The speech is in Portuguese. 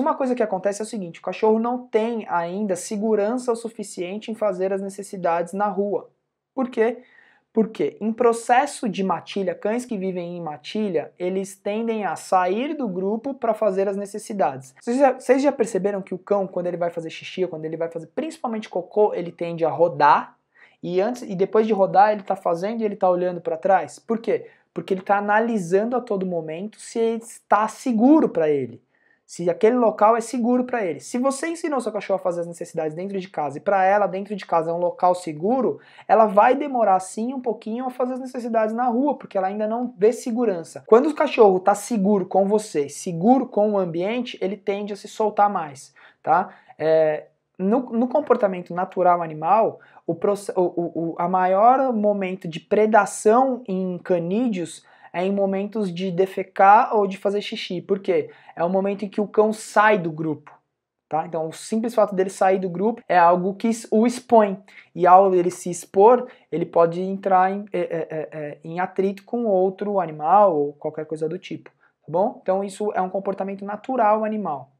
Uma coisa que acontece é o seguinte: o cachorro não tem ainda segurança o suficiente em fazer as necessidades na rua. Por quê? Porque em processo de matilha, cães que vivem em matilha, eles tendem a sair do grupo para fazer as necessidades. Vocês já, perceberam que o cão, quando ele vai fazer xixi, quando ele vai fazer principalmente cocô, ele tende a rodar e antes e depois de rodar ele está fazendo e ele está olhando para trás. Por quê? Porque ele está analisando a todo momento se está seguro para ele se aquele local é seguro para ele. Se você ensinou seu cachorro a fazer as necessidades dentro de casa e para ela dentro de casa é um local seguro, ela vai demorar sim um pouquinho a fazer as necessidades na rua, porque ela ainda não vê segurança. Quando o cachorro está seguro com você, seguro com o ambiente, ele tende a se soltar mais, tá? É, no, no, comportamento natural animal, o, o, o a maior momento de predação em canídeos é em momentos de defecar ou de fazer xixi. Por quê? É o momento em que o cão sai do grupo. Tá? Então, o simples fato dele sair do grupo é algo que o expõe. E ao ele se expor, ele pode entrar em, é, é, é, é, em atrito com outro animal ou qualquer coisa do tipo. Tá bom? Então, isso é um comportamento natural animal.